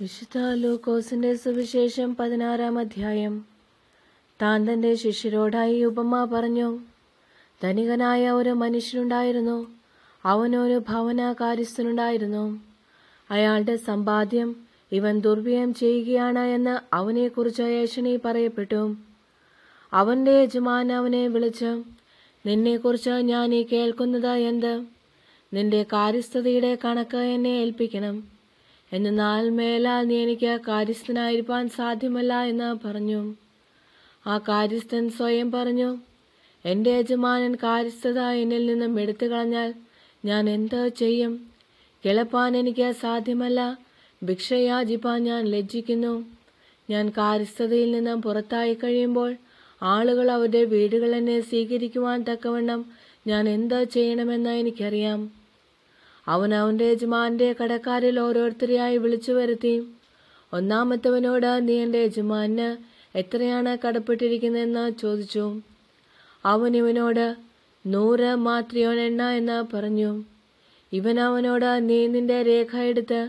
വിശുദ്ധ ലൂക്കോസിന്റെ സുവിശേഷം പതിനാറാം അധ്യായം താൻ തന്റെ ശിഷ്യരോടായി ഉപമ പറഞ്ഞു ധനികനായ ഒരു മനുഷ്യനുണ്ടായിരുന്നു അവനൊരു ഭവന കാര്യസ്ഥനുണ്ടായിരുന്നു അയാളുടെ സമ്പാദ്യം ഇവൻ ദുർവ്യയം ചെയ്യുകയാണ് എന്ന് അവനെക്കുറിച്ച് ഏഷണി പറയപ്പെട്ടു അവന്റെ യജമാൻ അവനെ വിളിച്ച് നിന്നെക്കുറിച്ച് ഞാൻ ഈ കേൾക്കുന്നത് എന്ത് നിന്റെ കാര്യസ്ഥതയുടെ കണക്ക് എന്നെ ഏൽപ്പിക്കണം എന്നാൽ മേലാൽ നീ എനിക്ക് കാര്യസ്ഥനായിരിക്കാൻ സാധ്യമല്ല എന്ന് പറഞ്ഞു ആ കാര്യസ്ഥൻ സ്വയം പറഞ്ഞു എൻ്റെ യജമാനൻ കാര്യസ്ഥത എന്നിൽ നിന്നും എടുത്തു കളഞ്ഞാൽ ഞാൻ എന്ത് ചെയ്യും കിളപ്പാൻ എനിക്ക് സാധ്യമല്ല ഭിക്ഷയാചിപ്പാൻ ഞാൻ ലജ്ജിക്കുന്നു ഞാൻ കാര്യസ്ഥതയിൽ നിന്നും പുറത്തായി കഴിയുമ്പോൾ ആളുകൾ അവരുടെ വീടുകൾ എന്നെ സ്വീകരിക്കുവാൻ തക്കവണ്ണം ഞാൻ എന്താ ചെയ്യണമെന്ന് എനിക്കറിയാം അവനവന്റെ യജമാന്റെ കടക്കാരിൽ ഓരോരുത്തരെയായി വിളിച്ചു വരുത്തി ഒന്നാമത്തവനോട് നീ എൻ്റെ യജമാന് എത്രയാണ് കടപ്പെട്ടിരിക്കുന്നതെന്ന് ചോദിച്ചു അവൻ ഇവനോട് നൂറ് മാത്രിയോൻ എണ്ണ എന്ന് പറഞ്ഞു ഇവൻ അവനോട് നീ നിന്റെ രേഖ എടുത്ത്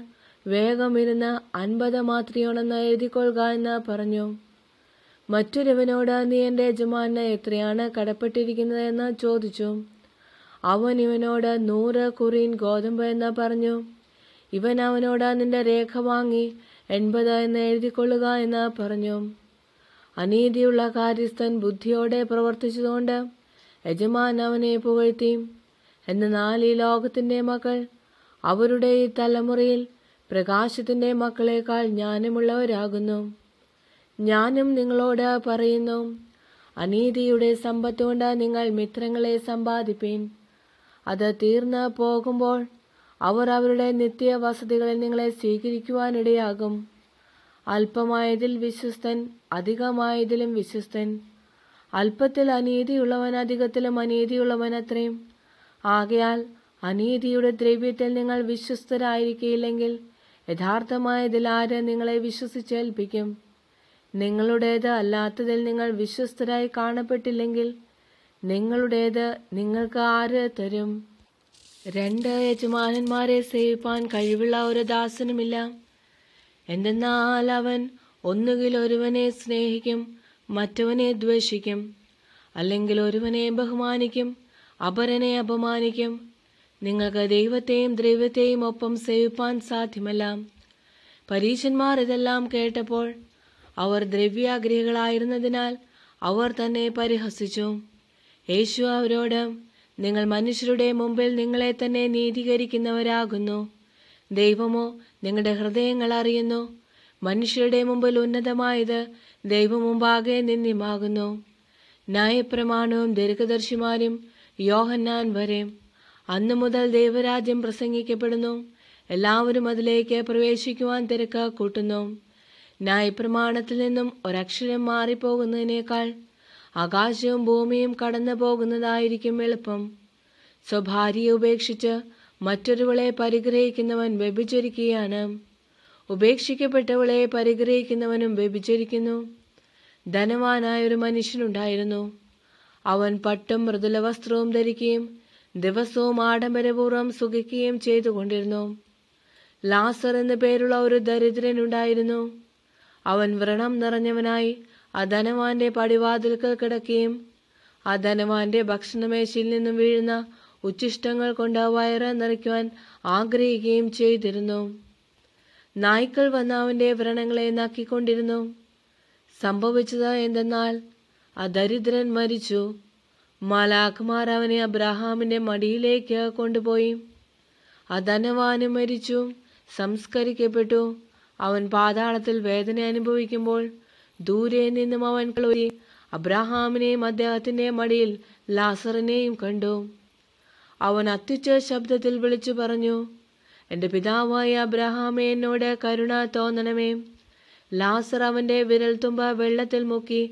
വേഗം ഇരുന്ന് അൻപത് മാത്രിയോണെന്ന് എഴുതിക്കൊള്ളുക എന്ന് പറഞ്ഞു മറ്റൊരുവനോട് നീ എൻ്റെ യജമാന് എത്രയാണ് കടപ്പെട്ടിരിക്കുന്നതെന്ന് ചോദിച്ചു അവൻ ഇവനോട് നൂറ് കുറീൻ ഗോതമ്പ് എന്ന് പറഞ്ഞു ഇവൻ അവനോട് നിന്റെ രേഖ വാങ്ങി എൺപത് എന്ന് എഴുതിക്കൊള്ളുക എന്ന് പറഞ്ഞു അനീതിയുള്ള കാര്യസ്ഥൻ ബുദ്ധിയോടെ പ്രവർത്തിച്ചതുകൊണ്ട് യജമാൻ അവനെ പുകഴ്ത്തി എന്നാൽ ഈ ലോകത്തിൻ്റെ മക്കൾ അവരുടെ ഈ തലമുറയിൽ പ്രകാശത്തിൻ്റെ മക്കളേക്കാൾ ജ്ഞാനമുള്ളവരാകുന്നു ഞാനും നിങ്ങളോട് പറയുന്നു അനീതിയുടെ സമ്പത്തുകൊണ്ട് നിങ്ങൾ മിത്രങ്ങളെ സമ്പാദിപ്പീൻ അത് തീർന്നു പോകുമ്പോൾ അവർ അവരുടെ വസതികളിൽ നിങ്ങളെ സ്വീകരിക്കുവാനിടയാകും അല്പമായതിൽ വിശ്വസ്തൻ അധികമായതിലും വിശ്വസ്തൻ അല്പത്തിൽ അനീതിയുള്ളവൻ അധികത്തിലും അനീതിയുള്ളവൻ അത്രയും ആകയാൽ അനീതിയുടെ ദ്രവ്യത്തിൽ നിങ്ങൾ വിശ്വസ്തരായിരിക്കില്ലെങ്കിൽ യഥാർത്ഥമായതിൽ ആര് നിങ്ങളെ വിശ്വസിച്ചേൽപ്പിക്കും നിങ്ങളുടേത് അല്ലാത്തതിൽ നിങ്ങൾ വിശ്വസ്തരായി കാണപ്പെട്ടില്ലെങ്കിൽ നിങ്ങളുടേത് നിങ്ങൾക്ക് ആര് തരും രണ്ട് യജമാനന്മാരെ സേവിപ്പാൻ കഴിവുള്ള ഒരു ദാസനുമില്ല എന്തെന്നാൽ അവൻ ഒന്നുകിൽ ഒരുവനെ സ്നേഹിക്കും മറ്റവനെ ദ്വേഷിക്കും അല്ലെങ്കിൽ ഒരുവനെ ബഹുമാനിക്കും അപരനെ അപമാനിക്കും നിങ്ങൾക്ക് ദൈവത്തെയും ദ്രവ്യത്തെയും ഒപ്പം സേവിപ്പാൻ സാധ്യമല്ല പരീശന്മാർ ഇതെല്ലാം കേട്ടപ്പോൾ അവർ ദ്രവ്യാഗ്രഹികളായിരുന്നതിനാൽ അവർ തന്നെ പരിഹസിച്ചു യേശു അവരോട് നിങ്ങൾ മനുഷ്യരുടെ മുമ്പിൽ നിങ്ങളെ തന്നെ നീതീകരിക്കുന്നവരാകുന്നു ദൈവമോ നിങ്ങളുടെ ഹൃദയങ്ങൾ അറിയുന്നു മനുഷ്യരുടെ മുമ്പിൽ ഉന്നതമായത് ദൈവം മുമ്പാകെ നിന്ദ്യമാകുന്നു ന്യായപ്രമാണവും ദീർഘദർശിമാരും യോഹന്നാൻ വരെ അന്നു മുതൽ ദൈവരാജ്യം പ്രസംഗിക്കപ്പെടുന്നു എല്ലാവരും അതിലേക്ക് പ്രവേശിക്കുവാൻ തിരക്ക് കൂട്ടുന്നു ന്യായപ്രമാണത്തിൽ നിന്നും ഒരക്ഷരം മാറിപ്പോകുന്നതിനേക്കാൾ ആകാശവും ഭൂമിയും കടന്നു പോകുന്നതായിരിക്കും എളുപ്പം സ്വഭാര്യയെ ഉപേക്ഷിച്ച് മറ്റൊരുവളെ പരിഗ്രഹിക്കുന്നവൻ വ്യഭിചരിക്കുകയാണ് ഉപേക്ഷിക്കപ്പെട്ടവളെ പരിഗ്രഹിക്കുന്നവനും വ്യഭിചരിക്കുന്നു ധനവാനായ ഒരു മനുഷ്യനുണ്ടായിരുന്നു അവൻ പട്ടും മൃദുല വസ്ത്രവും ധരിക്കുകയും ദിവസവും ആഡംബരപൂർവ്വം സുഖിക്കുകയും ചെയ്തുകൊണ്ടിരുന്നു ലാസർ എന്നു പേരുള്ള ഒരു ദരിദ്രനുണ്ടായിരുന്നു അവൻ വ്രണം നിറഞ്ഞവനായി ആ ധനവാന്റെ പടിവാതിൽക്കൽ കിടക്കുകയും ആ ധനവാന്റെ ഭക്ഷണമേശയിൽ നിന്നും വീഴുന്ന ഉച്ചിഷ്ടങ്ങൾ കൊണ്ട് വയറ് നിറയ്ക്കുവാൻ ആഗ്രഹിക്കുകയും ചെയ്തിരുന്നു നായ്ക്കൾ വന്ന് അവന്റെ വ്രണങ്ങളെ നാക്കിക്കൊണ്ടിരുന്നു സംഭവിച്ചത് എന്തെന്നാൽ ആ ദരിദ്രൻ മരിച്ചു മാലാഖ്മാർ അവനെ അബ്രഹാമിന്റെ മടിയിലേക്ക് കൊണ്ടുപോയി ആ മരിച്ചു സംസ്കരിക്കപ്പെട്ടു അവൻ പാതാളത്തിൽ വേദന അനുഭവിക്കുമ്പോൾ ദൂരെ നിന്നും അവൻ കളൂരി അബ്രഹാമിനെയും അദ്ദേഹത്തിന്റെ മടിയിൽ ലാസറിനെയും കണ്ടു അവൻ അത്യുച്ച ശബ്ദത്തിൽ വിളിച്ചു പറഞ്ഞു എന്റെ പിതാവായ അബ്രഹാമേ എന്നോട് കരുണ തോന്നണമേ ലാസർ അവന്റെ വിരൽത്തുമ്പ വെള്ളത്തിൽ മുക്കി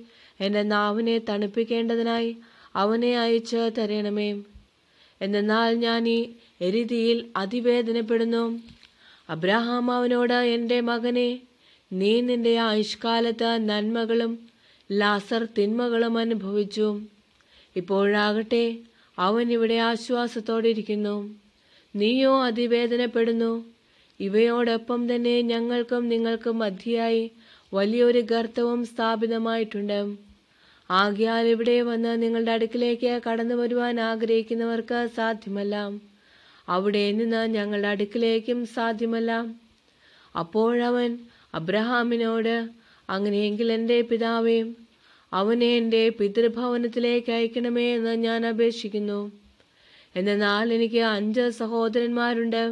എന്റെ നാവിനെ തണുപ്പിക്കേണ്ടതിനായി അവനെ അയച്ചു തരണമേ എന്നാൽ ഞാൻ ഈ എരിതിയിൽ അതിവേദനപ്പെടുന്നു അബ്രഹാം അവനോട് എൻ്റെ മകനെ നീ നിന്റെ ആയുഷ്കാലത്ത് നന്മകളും ലാസർ തിന്മകളും അനുഭവിച്ചു ഇപ്പോഴാകട്ടെ അവൻ ഇവിടെ ആശ്വാസത്തോടെ ഇരിക്കുന്നു നീയോ അതിവേദനപ്പെടുന്നു ഇവയോടൊപ്പം തന്നെ ഞങ്ങൾക്കും നിങ്ങൾക്കും മധ്യയായി വലിയൊരു ഗർത്തവും സ്ഥാപിതമായിട്ടുണ്ട് ആകയാൽ ഇവിടെ വന്ന് നിങ്ങളുടെ അടുക്കിലേക്ക് കടന്നു വരുവാൻ ആഗ്രഹിക്കുന്നവർക്ക് സാധ്യമല്ല അവിടെ നിന്ന് ഞങ്ങളുടെ അടുക്കിലേക്കും സാധ്യമല്ല അപ്പോഴവൻ അബ്രഹാമിനോട് അങ്ങനെയെങ്കിൽ എൻ്റെ പിതാവേ അവനെ എൻ്റെ പിതൃഭവനത്തിലേക്ക് അയക്കണമേ എന്ന് ഞാൻ അപേക്ഷിക്കുന്നു എന്നാൽ എനിക്ക് അഞ്ച് സഹോദരന്മാരുണ്ട്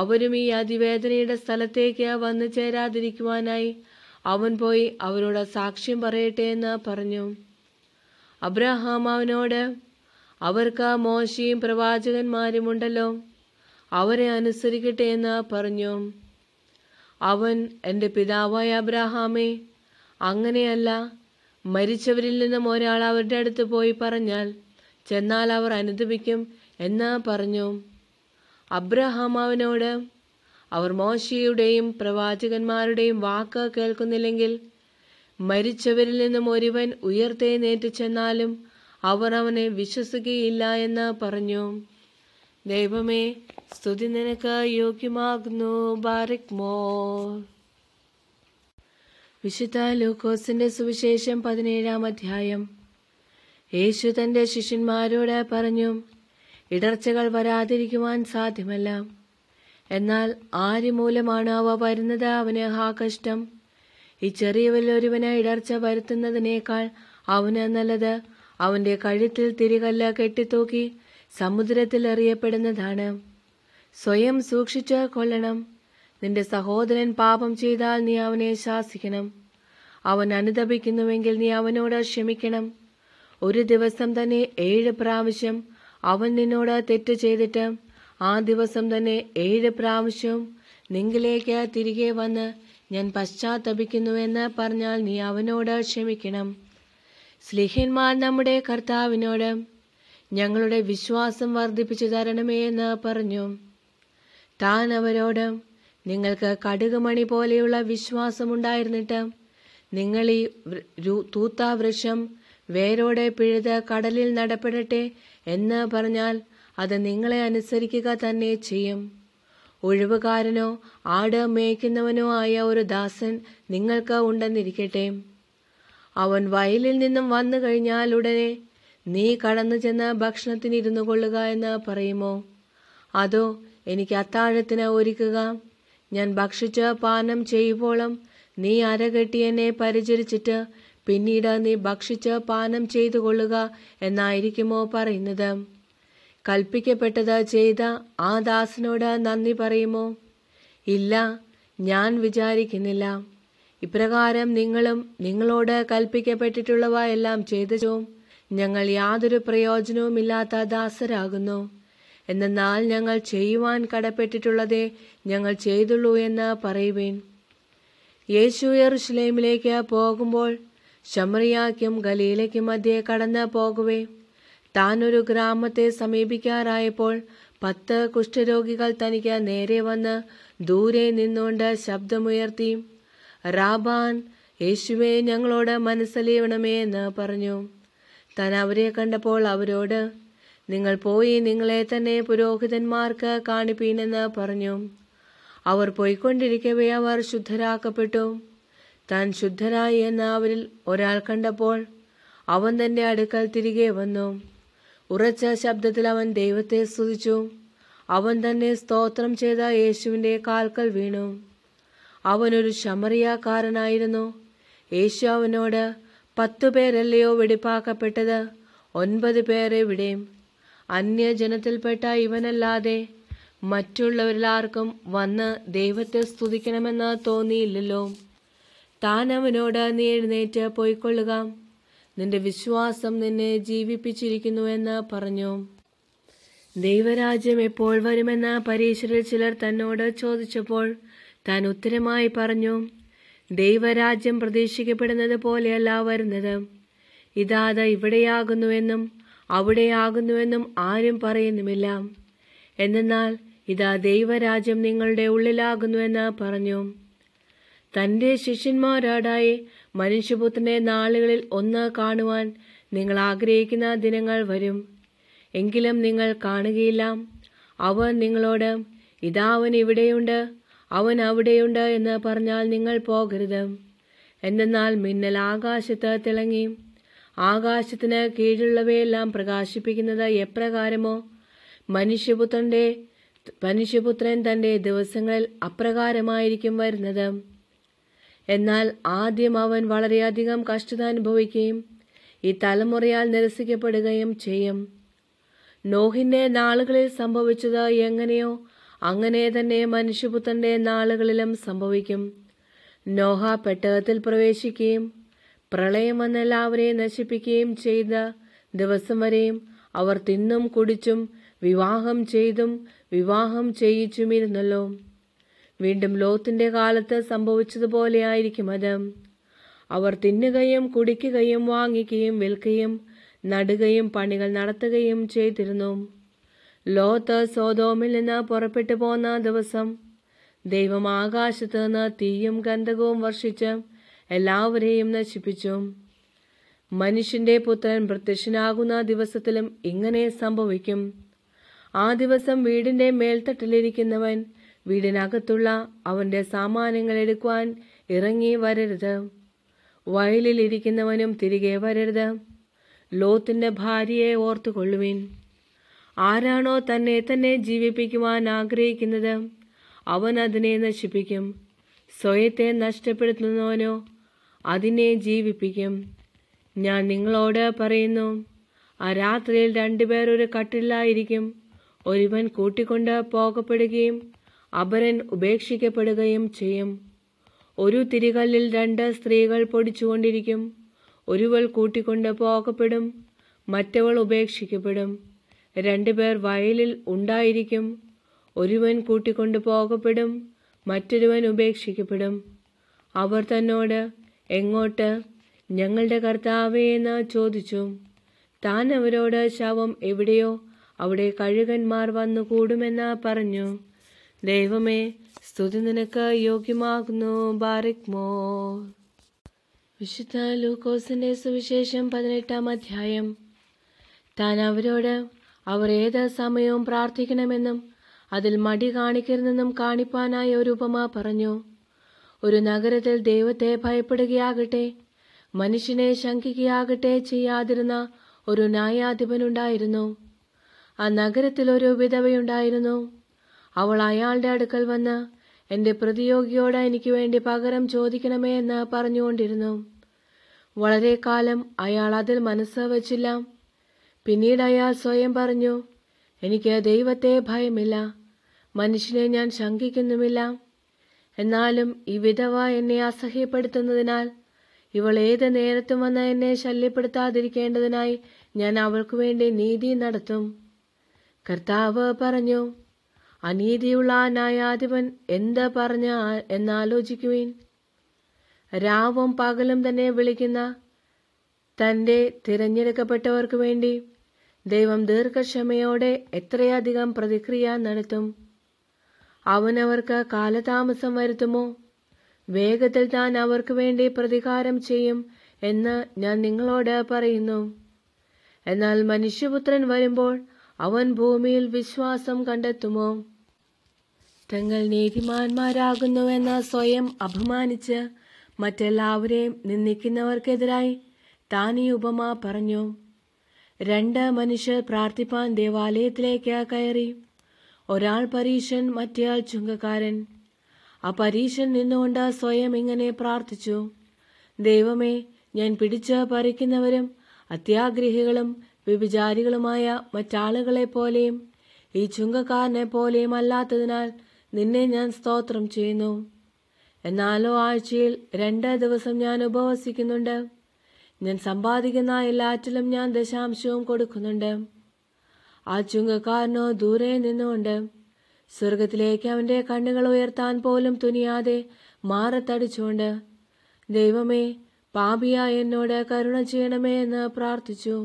അവരും ഈ അതിവേദനയുടെ സ്ഥലത്തേക്ക് വന്നു ചേരാതിരിക്കുവാനായി അവൻ പോയി അവരോട് സാക്ഷ്യം പറയട്ടെ എന്ന് പറഞ്ഞു അബ്രഹാം അവനോട് അവർക്ക് മോശയും പ്രവാചകന്മാരുമുണ്ടല്ലോ അവരെ അനുസരിക്കട്ടെ എന്ന് പറഞ്ഞു അവൻ എൻ്റെ പിതാവായ അബ്രാഹാമേ അങ്ങനെയല്ല മരിച്ചവരിൽ നിന്നും ഒരാൾ അവരുടെ അടുത്ത് പോയി പറഞ്ഞാൽ ചെന്നാൽ അവർ അനുദപിക്കും എന്നാ പറഞ്ഞു അബ്രഹാമാവിനോട് അവർ മോശയുടെയും പ്രവാചകന്മാരുടെയും വാക്ക് കേൾക്കുന്നില്ലെങ്കിൽ മരിച്ചവരിൽ നിന്നും ഒരുവൻ ഉയർത്തെഴുന്നേറ്റ് ചെന്നാലും അവർ അവനെ വിശ്വസിക്കുകയില്ല എന്ന് പറഞ്ഞു ദൈവമേ സ്തുതി നിനക്ക് യോഗ്യമാകുന്നു ബാരിക് മോർ വിശുദ്ധ ലൂക്കോസിന്റെ സുവിശേഷം പതിനേഴാം അധ്യായം യേശു തന്റെ ശിഷ്യന്മാരോട് പറഞ്ഞു ഇടർച്ചകൾ വരാതിരിക്കുവാൻ സാധ്യമല്ല എന്നാൽ ആര് മൂലമാണ് അവ വരുന്നത് അവന് ആ കഷ്ടം ഈ ചെറിയവരിൽ ഇടർച്ച വരുത്തുന്നതിനേക്കാൾ അവന് നല്ലത് അവന്റെ കഴുത്തിൽ തിരികല്ല കെട്ടിത്തൂക്കി സമുദ്രത്തിൽ എറിയപ്പെടുന്നതാണ് സ്വയം സൂക്ഷിച്ച് കൊള്ളണം നിന്റെ സഹോദരൻ പാപം ചെയ്താൽ നീ അവനെ ശാസിക്കണം അവൻ അനുതപിക്കുന്നുവെങ്കിൽ നീ അവനോട് ക്ഷമിക്കണം ഒരു ദിവസം തന്നെ ഏഴ് പ്രാവശ്യം അവൻ നിന്നോട് തെറ്റ് ചെയ്തിട്ട് ആ ദിവസം തന്നെ ഏഴ് പ്രാവശ്യം നിങ്ങളിലേക്ക് തിരികെ വന്ന് ഞാൻ പശ്ചാത്തപിക്കുന്നുവെന്ന് പറഞ്ഞാൽ നീ അവനോട് ക്ഷമിക്കണം സ്ലിഹന്മാർ നമ്മുടെ കർത്താവിനോട് ഞങ്ങളുടെ വിശ്വാസം വർദ്ധിപ്പിച്ചു തരണമേ എന്ന് പറഞ്ഞു താൻ അവരോട് നിങ്ങൾക്ക് കടുകുമണി പോലെയുള്ള വിശ്വാസമുണ്ടായിരുന്നിട്ട് നിങ്ങൾ ഈ തൂത്താവൃക്ഷം വേരോടെ പിഴുത് കടലിൽ നടപ്പെടട്ടെ എന്ന് പറഞ്ഞാൽ അത് നിങ്ങളെ അനുസരിക്കുക തന്നെ ചെയ്യും ഒഴിവുകാരനോ ആട് മേയ്ക്കുന്നവനോ ആയ ഒരു ദാസൻ നിങ്ങൾക്ക് ഉണ്ടെന്നിരിക്കട്ടെ അവൻ വയലിൽ നിന്നും വന്നു കഴിഞ്ഞാൽ ഉടനെ നീ കടന്നു ചെന്ന് ഭക്ഷണത്തിന് ഇരുന്നു കൊള്ളുക എന്ന് പറയുമോ അതോ എനിക്ക് അത്താഴത്തിന് ഒരുക്കുക ഞാൻ ഭക്ഷിച്ച് പാനം ചെയ്യുമ്പോളും നീ അരകെട്ടി എന്നെ പരിചരിച്ചിട്ട് പിന്നീട് നീ ഭക്ഷിച്ച് പാനം ചെയ്തു കൊള്ളുക എന്നായിരിക്കുമോ പറയുന്നത് കൽപ്പിക്കപ്പെട്ടത് ചെയ്ത ആ ദാസനോട് നന്ദി പറയുമോ ഇല്ല ഞാൻ വിചാരിക്കുന്നില്ല ഇപ്രകാരം നിങ്ങളും നിങ്ങളോട് കൽപ്പിക്കപ്പെട്ടിട്ടുള്ളവ എല്ലാം ചെയ്തു ഞങ്ങൾ യാതൊരു പ്രയോജനവുമില്ലാത്ത ദാസരാകുന്നു എന്നാൽ ഞങ്ങൾ ചെയ്യുവാൻ കടപ്പെട്ടിട്ടുള്ളതേ ഞങ്ങൾ ചെയ്തുള്ളൂ എന്ന് പറയുവേൻ യേശു എറുഷലേമിലേക്ക് പോകുമ്പോൾ ശമറിയാക്കും ഗലീലയ്ക്കും മധ്യേ കടന്നു പോകുവേ താൻ ഒരു ഗ്രാമത്തെ സമീപിക്കാറായപ്പോൾ പത്ത് കുഷ്ഠരോഗികൾ തനിക്ക് നേരെ വന്ന് ദൂരെ നിന്നുകൊണ്ട് ശബ്ദമുയർത്തി റാബാൻ യേശുവെ ഞങ്ങളോട് മനസ്സലിയണമേ എന്ന് പറഞ്ഞു താൻ അവരെ കണ്ടപ്പോൾ അവരോട് നിങ്ങൾ പോയി നിങ്ങളെ തന്നെ പുരോഹിതന്മാർക്ക് കാണിപ്പീനെന്ന് പറഞ്ഞു അവർ പോയിക്കൊണ്ടിരിക്കവേ അവർ ശുദ്ധരാക്കപ്പെട്ടു താൻ ശുദ്ധരായി എന്ന അവരിൽ ഒരാൾ കണ്ടപ്പോൾ അവൻ തന്റെ അടുക്കൽ തിരികെ വന്നു ഉറച്ച ശബ്ദത്തിൽ അവൻ ദൈവത്തെ സ്തുതിച്ചു അവൻ തന്നെ സ്തോത്രം ചെയ്ത യേശുവിൻ്റെ കാൽക്കൽ വീണു അവനൊരു ശമറിയാക്കാരനായിരുന്നു യേശു അവനോട് പത്തു പേരല്ലയോ വെടിപ്പാക്കപ്പെട്ടത് ഒൻപത് വിടേം അന്യജനത്തിൽപ്പെട്ട ഇവനല്ലാതെ മറ്റുള്ളവരിലാർക്കും വന്ന് ദൈവത്തെ സ്തുതിക്കണമെന്ന് തോന്നിയില്ലല്ലോ താൻ അവനോട് നീ എഴുന്നേറ്റ് പോയിക്കൊള്ളുക നിന്റെ വിശ്വാസം നിന്നെ ജീവിപ്പിച്ചിരിക്കുന്നുവെന്ന് പറഞ്ഞു ദൈവരാജ്യം എപ്പോൾ വരുമെന്ന് പരീക്ഷയിൽ ചിലർ തന്നോട് ചോദിച്ചപ്പോൾ താൻ ഉത്തരമായി പറഞ്ഞു ദൈവരാജ്യം പ്രതീക്ഷിക്കപ്പെടുന്നത് പോലെയല്ല വരുന്നത് ഇതാത് ഇവിടെയാകുന്നുവെന്നും അവിടെയാകുന്നുവെന്നും ആരും പറയുന്നുമില്ല എന്നാൽ ഇതാ ദൈവരാജ്യം നിങ്ങളുടെ ഉള്ളിലാകുന്നുവെന്ന് പറഞ്ഞു തൻ്റെ ശിഷ്യന്മാരാടായി മനുഷ്യപുത്രനെ നാളുകളിൽ ഒന്ന് കാണുവാൻ നിങ്ങൾ ആഗ്രഹിക്കുന്ന ദിനങ്ങൾ വരും എങ്കിലും നിങ്ങൾ കാണുകയില്ല അവർ നിങ്ങളോട് ഇതാവൻ ഇവിടെയുണ്ട് അവൻ അവിടെയുണ്ട് എന്ന് പറഞ്ഞാൽ നിങ്ങൾ പോകരുത് എന്നാൽ മിന്നൽ ആകാശത്ത് തിളങ്ങി ആകാശത്തിന് കീഴിലുള്ളവയെല്ലാം പ്രകാശിപ്പിക്കുന്നത് എപ്രകാരമോ മനുഷ്യപുത്രൻ്റെ മനുഷ്യപുത്രൻ തൻ്റെ ദിവസങ്ങളിൽ അപ്രകാരമായിരിക്കും വരുന്നത് എന്നാൽ ആദ്യം അവൻ വളരെയധികം കഷ്ടത അനുഭവിക്കുകയും ഈ തലമുറയാൽ നിരസിക്കപ്പെടുകയും ചെയ്യും നോഹിൻ്റെ നാളുകളിൽ സംഭവിച്ചത് എങ്ങനെയോ അങ്ങനെ തന്നെ മനുഷ്യപുത്രന്റെ നാളുകളിലും സംഭവിക്കും നോഹ പെട്ടകത്തിൽ പ്രവേശിക്കുകയും പ്രളയം വന്നെല്ലാവരെയും നശിപ്പിക്കുകയും ചെയ്ത ദിവസം വരെയും അവർ തിന്നും കുടിച്ചും വിവാഹം ചെയ്തും വിവാഹം ചെയ്യിച്ചുമിരുന്നല്ലോ വീണ്ടും ലോത്തിന്റെ കാലത്ത് സംഭവിച്ചതുപോലെയായിരിക്കും അത് അവർ തിന്നുകയും കുടിക്കുകയും വാങ്ങിക്കുകയും വിൽക്കുകയും നടുകയും പണികൾ നടത്തുകയും ചെയ്തിരുന്നു ലോത്ത് സോതോമിൽ നിന്ന് പുറപ്പെട്ടു പോന്ന ദിവസം ദൈവം ആകാശത്ത് നിന്ന് തീയും ഗന്ധകവും വർഷിച്ച് എല്ലാവരെയും നശിപ്പിച്ചു മനുഷ്യന്റെ പുത്രൻ പ്രത്യക്ഷനാകുന്ന ദിവസത്തിലും ഇങ്ങനെ സംഭവിക്കും ആ ദിവസം വീടിന്റെ മേൽത്തട്ടിലിരിക്കുന്നവൻ വീടിനകത്തുള്ള അവന്റെ സാമാനങ്ങൾ എടുക്കുവാൻ ഇറങ്ങി വരരുത് വയലിലിരിക്കുന്നവനും തിരികെ വരരുത് ലോത്തിന്റെ ഭാര്യയെ ഓർത്തുകൊള്ളുവീൻ ആരാണോ തന്നെ തന്നെ ജീവിപ്പിക്കുവാൻ ആഗ്രഹിക്കുന്നത് അവൻ അതിനെ നശിപ്പിക്കും സ്വയത്തെ നഷ്ടപ്പെടുത്തുന്നവനോ അതിനെ ജീവിപ്പിക്കും ഞാൻ നിങ്ങളോട് പറയുന്നു ആ രാത്രിയിൽ രണ്ടുപേർ ഒരു കട്ടിലായിരിക്കും ഒരുവൻ കൂട്ടിക്കൊണ്ട് പോകപ്പെടുകയും അപരൻ ഉപേക്ഷിക്കപ്പെടുകയും ചെയ്യും ഒരു തിരികല്ലിൽ രണ്ട് സ്ത്രീകൾ പൊടിച്ചുകൊണ്ടിരിക്കും ഒരുവൾ കൂട്ടിക്കൊണ്ട് പോകപ്പെടും മറ്റവൾ ഉപേക്ഷിക്കപ്പെടും രണ്ടുപേർ വയലിൽ ഉണ്ടായിരിക്കും ഒരുവൻ കൂട്ടിക്കൊണ്ടു പോകപ്പെടും മറ്റൊരുവൻ ഉപേക്ഷിക്കപ്പെടും അവർ തന്നോട് എങ്ങോട്ട് ഞങ്ങളുടെ കർത്താവേ എന്ന് ചോദിച്ചു താൻ അവരോട് ശവം എവിടെയോ അവിടെ കഴുകന്മാർ വന്നു കൂടുമെന്ന് പറഞ്ഞു ദൈവമേ സ്തുതി നിനക്ക് യോഗ്യമാകുന്നു ബാറിക്മോ വിശുദ്ധ ലൂക്കോസിന്റെ സുവിശേഷം പതിനെട്ടാം അധ്യായം താൻ അവരോട് അവർ ഏത് സമയവും പ്രാർത്ഥിക്കണമെന്നും അതിൽ മടി കാണിക്കരുതെന്നും കാണിപ്പാനായി ഒരു ഉപമ പറഞ്ഞു ഒരു നഗരത്തിൽ ദൈവത്തെ ഭയപ്പെടുകയാകട്ടെ മനുഷ്യനെ ശങ്കിക്കുകയാകട്ടെ ചെയ്യാതിരുന്ന ഒരു ന്യായാധിപനുണ്ടായിരുന്നു ആ നഗരത്തിൽ ഒരു വിധവയുണ്ടായിരുന്നു അവൾ അയാളുടെ അടുക്കൽ വന്ന് എൻ്റെ പ്രതിയോഗിയോട് എനിക്ക് വേണ്ടി പകരം ചോദിക്കണമേ എന്ന് പറഞ്ഞുകൊണ്ടിരുന്നു വളരെ കാലം അയാൾ അതിൽ മനസ്സ് വച്ചില്ല പിന്നീട് അയാൾ സ്വയം പറഞ്ഞു എനിക്ക് ദൈവത്തെ ഭയമില്ല മനുഷ്യനെ ഞാൻ ശങ്കിക്കുന്നുമില്ല എന്നാലും ഈ വിധവ എന്നെ അസഹ്യപ്പെടുത്തുന്നതിനാൽ ഇവൾ ഏത് നേരത്തും വന്ന് എന്നെ ശല്യപ്പെടുത്താതിരിക്കേണ്ടതിനായി ഞാൻ അവൾക്കു വേണ്ടി നീതി നടത്തും കർത്താവ് പറഞ്ഞു അനീതിയുള്ള ന്യായാധിപൻ എന്ത് പറഞ്ഞ എന്നാലോചിക്കുവീൻ രാവും പകലും തന്നെ വിളിക്കുന്ന തൻ്റെ തിരഞ്ഞെടുക്കപ്പെട്ടവർക്ക് വേണ്ടി ദൈവം ദീർഘക്ഷമയോടെ എത്രയധികം പ്രതിക്രിയ നടത്തും അവനവർക്ക് കാലതാമസം വരുത്തുമോ വേഗത്തിൽ താൻ അവർക്ക് വേണ്ടി പ്രതികാരം ചെയ്യും എന്ന് ഞാൻ നിങ്ങളോട് പറയുന്നു എന്നാൽ മനുഷ്യപുത്രൻ വരുമ്പോൾ അവൻ ഭൂമിയിൽ വിശ്വാസം കണ്ടെത്തുമോ തങ്ങൾ നീതിമാന്മാരാകുന്നുവെന്ന് സ്വയം അഭിമാനിച്ച് മറ്റെല്ലാവരെയും നിന്ദിക്കുന്നവർക്കെതിരായി താൻ ഈ ഉപമ പറഞ്ഞു രണ്ട് മനുഷ്യർ പ്രാർത്ഥിപ്പാൻ ദേവാലയത്തിലേക്ക് കയറി ഒരാൾ പരീശൻ മറ്റേയാൾ ചുങ്കക്കാരൻ ആ പരീശൻ നിന്നുകൊണ്ട് സ്വയം ഇങ്ങനെ പ്രാർത്ഥിച്ചു ദൈവമേ ഞാൻ പിടിച്ച് പറിക്കുന്നവരും അത്യാഗ്രഹികളും വിഭിചാരികളുമായ മറ്റാളുകളെ പോലെയും ഈ ചുങ്കക്കാരനെ പോലെയും അല്ലാത്തതിനാൽ നിന്നെ ഞാൻ സ്തോത്രം ചെയ്യുന്നു എന്നാലോ ആഴ്ചയിൽ രണ്ട് ദിവസം ഞാൻ ഉപവസിക്കുന്നുണ്ട് ഞാൻ സമ്പാദിക്കുന്ന എല്ലാറ്റിലും ഞാൻ ദശാംശവും കൊടുക്കുന്നുണ്ട് ആ ചുങ്കക്കാരനോ ദൂരെ നിന്നുകൊണ്ട് സ്വർഗത്തിലേക്ക് അവന്റെ കണ്ണുകൾ ഉയർത്താൻ പോലും തുനിയാതെ മാറത്തടിച്ചുകൊണ്ട് ദൈവമേ പാപിയ എന്നോട് കരുണ ചെയ്യണമേ എന്ന് പ്രാർത്ഥിച്ചു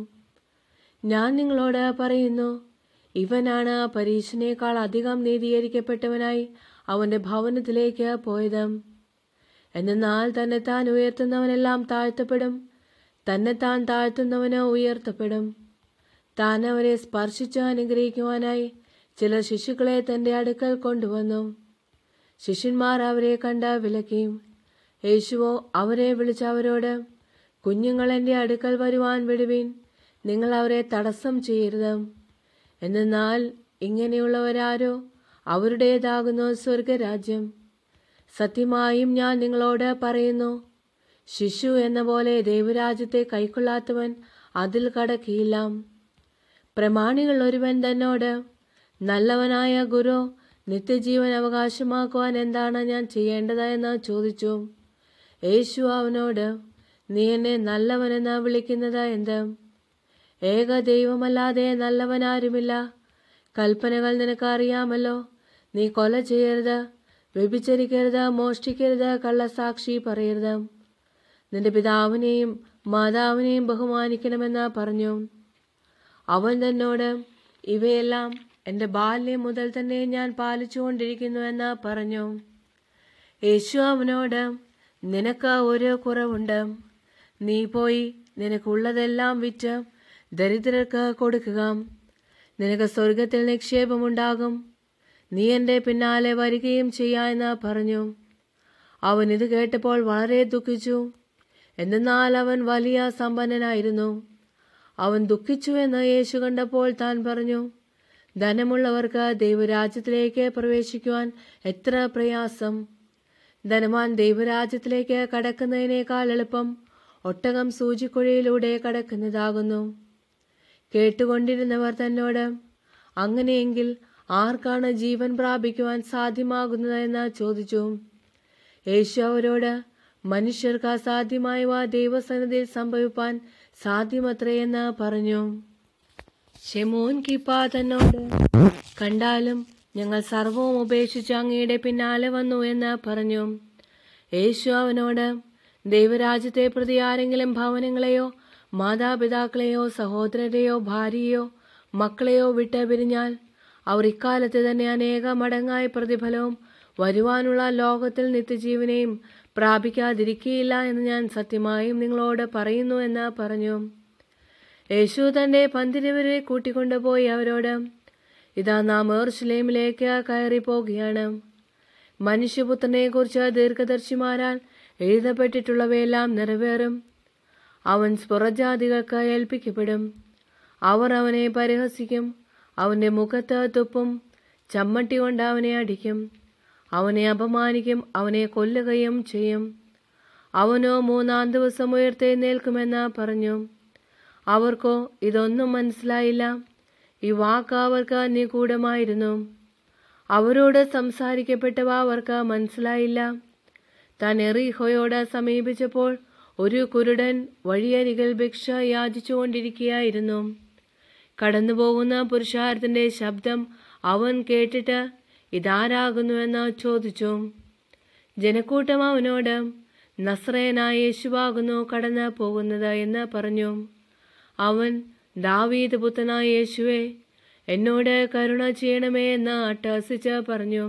ഞാൻ നിങ്ങളോട് പറയുന്നു ഇവനാണ് പരീക്ഷനേക്കാൾ അധികം നീതീകരിക്കപ്പെട്ടവനായി അവന്റെ ഭവനത്തിലേക്ക് പോയത് എന്നാൽ താൻ ഉയർത്തുന്നവനെല്ലാം താഴ്ത്തപ്പെടും തന്നെ താൻ താഴ്ത്തുന്നവനോ ഉയർത്തപ്പെടും താൻ അവരെ സ്പർശിച്ചു അനുഗ്രഹിക്കുവാനായി ചില ശിശുക്കളെ തന്റെ അടുക്കൽ കൊണ്ടുവന്നു ശിഷ്യന്മാർ അവരെ കണ്ട വിലക്കി യേശുവോ അവരെ വിളിച്ചവരോട് അവരോട് കുഞ്ഞുങ്ങളെൻ്റെ അടുക്കൽ വരുവാൻ വിടുവിൻ നിങ്ങൾ അവരെ തടസ്സം ചെയ്യരുത് എന്നാൽ ഇങ്ങനെയുള്ളവരാരോ അവരുടേതാകുന്നു സ്വർഗരാജ്യം സത്യമായും ഞാൻ നിങ്ങളോട് പറയുന്നു ശിശു എന്ന പോലെ ദൈവരാജ്യത്തെ കൈക്കൊള്ളാത്തവൻ അതിൽ കടക്കിയില്ല പ്രമാണികൾ ഒരുവൻ തന്നോട് നല്ലവനായ ഗുരു നിത്യജീവൻ അവകാശമാക്കുവാൻ എന്താണ് ഞാൻ ചെയ്യേണ്ടതെന്ന് ചോദിച്ചു യേശു അവനോട് നീ എന്നെ നല്ലവനെന്ന് വിളിക്കുന്നത് എന്ത് ഏക ദൈവമല്ലാതെ നല്ലവനാരുമില്ല കൽപ്പനകൾ നിനക്ക് അറിയാമല്ലോ നീ കൊല ചെയ്യരുത് വ്യഭിചരിക്കരുത് മോഷ്ടിക്കരുത് കള്ളസാക്ഷി പറയരുത് നിന്റെ പിതാവിനെയും മാതാവിനെയും ബഹുമാനിക്കണമെന്ന് പറഞ്ഞു അവൻ തന്നോട് ഇവയെല്ലാം എൻ്റെ ബാല്യം മുതൽ തന്നെ ഞാൻ പാലിച്ചുകൊണ്ടിരിക്കുന്നുവെന്ന് പറഞ്ഞു യേശു അവനോട് നിനക്ക് ഒരു കുറവുണ്ട് നീ പോയി നിനക്കുള്ളതെല്ലാം വിറ്റ് ദരിദ്രർക്ക് കൊടുക്കുക നിനക്ക് സ്വർഗത്തിൽ നിക്ഷേപമുണ്ടാകും നീ എൻ്റെ പിന്നാലെ വരികയും ചെയ്യാമെന്ന് പറഞ്ഞു അവൻ ഇത് കേട്ടപ്പോൾ വളരെ ദുഃഖിച്ചു എന്നാൽ അവൻ വലിയ സമ്പന്നനായിരുന്നു അവൻ ദുഃഖിച്ചുവെന്ന് യേശു കണ്ടപ്പോൾ താൻ പറഞ്ഞു ധനമുള്ളവർക്ക് ദൈവരാജ്യത്തിലേക്ക് പ്രവേശിക്കുവാൻ എത്ര പ്രയാസം ധനവാൻ ദൈവരാജ്യത്തിലേക്ക് കടക്കുന്നതിനേക്കാൾ എളുപ്പം ഒട്ടകം സൂചിക്കുഴയിലൂടെ കടക്കുന്നതാകുന്നു കേട്ടുകൊണ്ടിരുന്നവർ തന്നോട് അങ്ങനെയെങ്കിൽ ആർക്കാണ് ജീവൻ പ്രാപിക്കുവാൻ സാധ്യമാകുന്നതെന്ന് ചോദിച്ചു യേശു അവരോട് മനുഷ്യർക്ക് അസാധ്യമായവ ദൈവസന്നിധിയിൽ സംഭവിപ്പാൻ സാധ്യമത്രയെന്ന് പറഞ്ഞു ഷെമോൻ തന്നോട് കണ്ടാലും ഞങ്ങൾ സർവവും ഉപേക്ഷിച്ച് അങ്ങയുടെ പിന്നാലെ വന്നു എന്ന് പറഞ്ഞു യേശു അവനോട് ദൈവരാജ്യത്തെ പ്രതി ആരെങ്കിലും ഭവനങ്ങളെയോ മാതാപിതാക്കളെയോ സഹോദരരെയോ ഭാര്യയോ മക്കളെയോ വിട്ട് പിരിഞ്ഞാൽ അവർ ഇക്കാലത്ത് തന്നെ അനേക മടങ്ങായ പ്രതിഫലവും വരുവാനുള്ള ലോകത്തിൽ നിത്യജീവനെയും പ്രാപിക്കാതിരിക്കുകയില്ല എന്ന് ഞാൻ സത്യമായും നിങ്ങളോട് പറയുന്നു എന്ന് പറഞ്ഞു യേശു തന്റെ പന്തിരിവരെ കൂട്ടിക്കൊണ്ടുപോയി അവരോട് ഇതാ നാം ഏർശ്ലേമിലേക്ക് കയറി പോകുകയാണ് മനുഷ്യപുത്രനെക്കുറിച്ച് ദീർഘദർശിമാരാൽ എഴുതപ്പെട്ടിട്ടുള്ളവയെല്ലാം നിറവേറും അവൻ സ്പുറജാതികൾക്ക് ഏൽപ്പിക്കപ്പെടും അവർ അവനെ പരിഹസിക്കും അവന്റെ മുഖത്ത് തുപ്പും ചമ്മട്ടി കൊണ്ട് അവനെ അടിക്കും അവനെ അപമാനിക്കും അവനെ കൊല്ലുകയും ചെയ്യും അവനോ മൂന്നാം ദിവസം ഉയർത്തെഴുന്നേൽക്കുമെന്ന് പറഞ്ഞു അവർക്കോ ഇതൊന്നും മനസ്സിലായില്ല ഈ വാക്ക് അവർക്ക് നിഗൂഢമായിരുന്നു അവരോട് സംസാരിക്കപ്പെട്ടവ അവർക്ക് മനസ്സിലായില്ല താൻ എറിഹോയോട് സമീപിച്ചപ്പോൾ ഒരു കുരുടൻ വഴിയരികിൽ ഭിക്ഷ യാചിച്ചുകൊണ്ടിരിക്കുകയായിരുന്നു കടന്നുപോകുന്ന പുരുഷാരത്തിൻ്റെ ശബ്ദം അവൻ കേട്ടിട്ട് ഇതാരാകുന്നുവെന്ന് ചോദിച്ചു ജനക്കൂട്ടം അവനോട് നസ്രയനായ യേശുവാകുന്നു കടന്ന് പോകുന്നത് എന്ന് പറഞ്ഞു അവൻ ദാവീദ് പുത്തനായ യേശുവെ എന്നോട് കരുണ ചെയ്യണമേ എന്ന് അട്ടഹസിച്ച് പറഞ്ഞു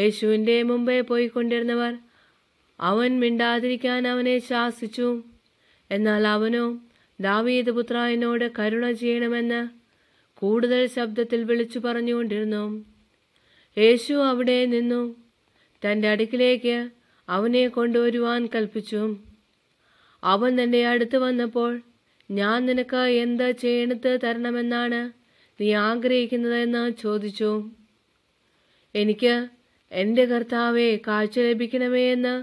യേശുവിൻ്റെ മുമ്പേ പോയിക്കൊണ്ടിരുന്നവർ അവൻ മിണ്ടാതിരിക്കാൻ അവനെ ശാസിച്ചു എന്നാൽ അവനോ ദാവീദ് പുത്ര എന്നോട് കരുണ ചെയ്യണമെന്ന് കൂടുതൽ ശബ്ദത്തിൽ വിളിച്ചു പറഞ്ഞുകൊണ്ടിരുന്നു യേശു അവിടെ നിന്നു തൻ്റെ അടുക്കിലേക്ക് അവനെ കൊണ്ടുവരുവാൻ കൽപ്പിച്ചു അവൻ എൻ്റെ അടുത്ത് വന്നപ്പോൾ ഞാൻ നിനക്ക് എന്ത് ചെയ്യണത്ത് തരണമെന്നാണ് നീ ആഗ്രഹിക്കുന്നതെന്ന് ചോദിച്ചു എനിക്ക് എൻ്റെ കർത്താവെ കാഴ്ച ലഭിക്കണമേ എന്ന്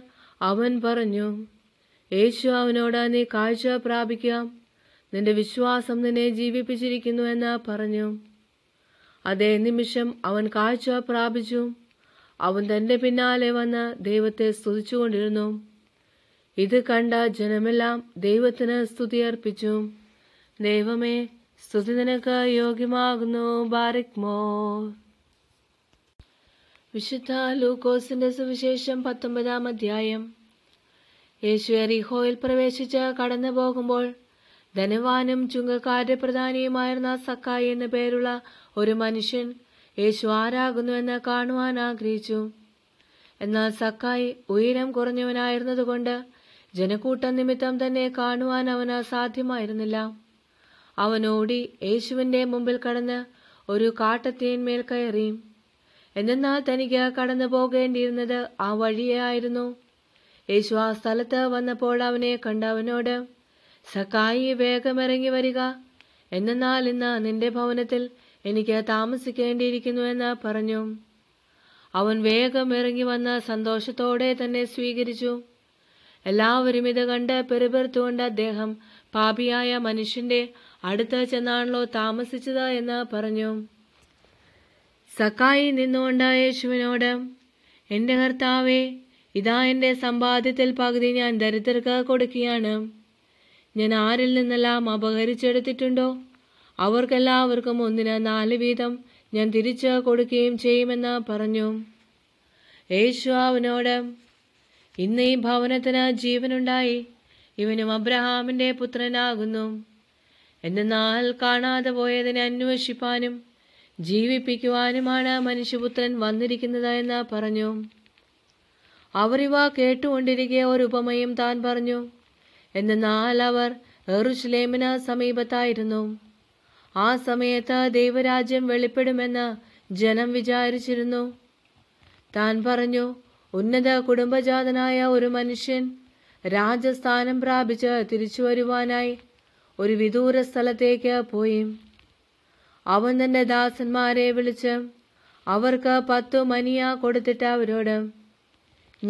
അവൻ പറഞ്ഞു യേശു അവനോട് നീ കാഴ്ച പ്രാപിക്കാം നിന്റെ വിശ്വാസം നിന്നെ ജീവിപ്പിച്ചിരിക്കുന്നു എന്ന് പറഞ്ഞു അതേ നിമിഷം അവൻ കാഴ്ച പ്രാപിച്ചു അവൻ തന്റെ പിന്നാലെ വന്ന് ദൈവത്തെ സ്തുതിച്ചുകൊണ്ടിരുന്നു ഇത് കണ്ട ജനമെല്ലാം ദൈവത്തിന് സ്തുതി അർപ്പിച്ചു ദൈവമേ സ്തുതി നിനക്ക് യോഗ്യമാകുന്നു ബാരിക് വിശുദ്ധ ലൂക്കോസിന്റെ സുവിശേഷം പത്തൊമ്പതാം അധ്യായം യേശു എറിഹോയിൽ പ്രവേശിച്ച് കടന്നു പോകുമ്പോൾ ധനവാനും ചുങ്കക്കാരുടെ പ്രധാനിയുമായിരുന്ന സക്കായി എന്നു പേരുള്ള ഒരു മനുഷ്യൻ യേശു ആരാകുന്നു എന്ന് കാണുവാൻ ആഗ്രഹിച്ചു എന്നാൽ സക്കായി ഉയരം കുറഞ്ഞവനായിരുന്നതുകൊണ്ട് ജനക്കൂട്ട നിമിത്തം തന്നെ കാണുവാൻ അവന് സാധ്യമായിരുന്നില്ല അവനോടി യേശുവിന്റെ മുമ്പിൽ കടന്ന് ഒരു കാട്ടത്തിന്മേൽ കയറി എന്നാൽ തനിക്ക് കടന്നു പോകേണ്ടിയിരുന്നത് ആ വഴിയായിരുന്നു യേശു ആ സ്ഥലത്ത് വന്നപ്പോൾ അവനെ കണ്ടവനോട് സക്കായി വേഗമിറങ്ങി വരിക എന്നാൽ ഇന്ന് നിന്റെ ഭവനത്തിൽ എനിക്ക് താമസിക്കേണ്ടിയിരിക്കുന്നുവെന്ന് എന്ന് പറഞ്ഞു അവൻ വേഗം ഇറങ്ങി വന്ന് സന്തോഷത്തോടെ തന്നെ സ്വീകരിച്ചു എല്ലാവരും ഇത് കണ്ട് പെരുപെറുത്തുകൊണ്ട് അദ്ദേഹം പാപിയായ മനുഷ്യന്റെ അടുത്ത് ചെന്നാണല്ലോ താമസിച്ചത് എന്ന് പറഞ്ഞു സക്കായി നിന്നുകൊണ്ട് യേശുവിനോട് എൻ്റെ കർത്താവേ ഇതാ എൻ്റെ സമ്പാദ്യത്തിൽ പകുതി ഞാൻ ദരിദ്രർക്ക് കൊടുക്കുകയാണ് ഞാൻ ആരിൽ നിന്നെല്ലാം അപഹരിച്ചെടുത്തിട്ടുണ്ടോ അവർക്കെല്ലാവർക്കും ഒന്നിന് നാല് വീതം ഞാൻ തിരിച്ച് കൊടുക്കുകയും ചെയ്യുമെന്ന് പറഞ്ഞു യേശു അവനോട് ഇന്ന് ഈ ഭവനത്തിന് ജീവനുണ്ടായി ഇവനും അബ്രഹാമിൻ്റെ പുത്രനാകുന്നു എന്നാൽ കാണാതെ പോയതിനെ അന്വേഷിപ്പാനും ജീവിപ്പിക്കുവാനുമാണ് മനുഷ്യപുത്രൻ വന്നിരിക്കുന്നത് എന്ന് പറഞ്ഞു അവരിവ കേട്ടുകൊണ്ടിരിക്കെ ഒരു ഉപമയും താൻ പറഞ്ഞു എന്നാൽ അവർ എറുസലേമിന് സമീപത്തായിരുന്നു ആ സമയത്ത് ദൈവരാജ്യം വെളിപ്പെടുമെന്ന് ജനം വിചാരിച്ചിരുന്നു താൻ പറഞ്ഞു ഉന്നത കുടുംബജാതനായ ഒരു മനുഷ്യൻ രാജസ്ഥാനം പ്രാപിച്ച് തിരിച്ചു വരുവാനായി ഒരു വിദൂര സ്ഥലത്തേക്ക് പോയി അവൻ തന്റെ ദാസന്മാരെ വിളിച്ച് അവർക്ക് പത്തു മനിയ കൊടുത്തിട്ട് അവരോട്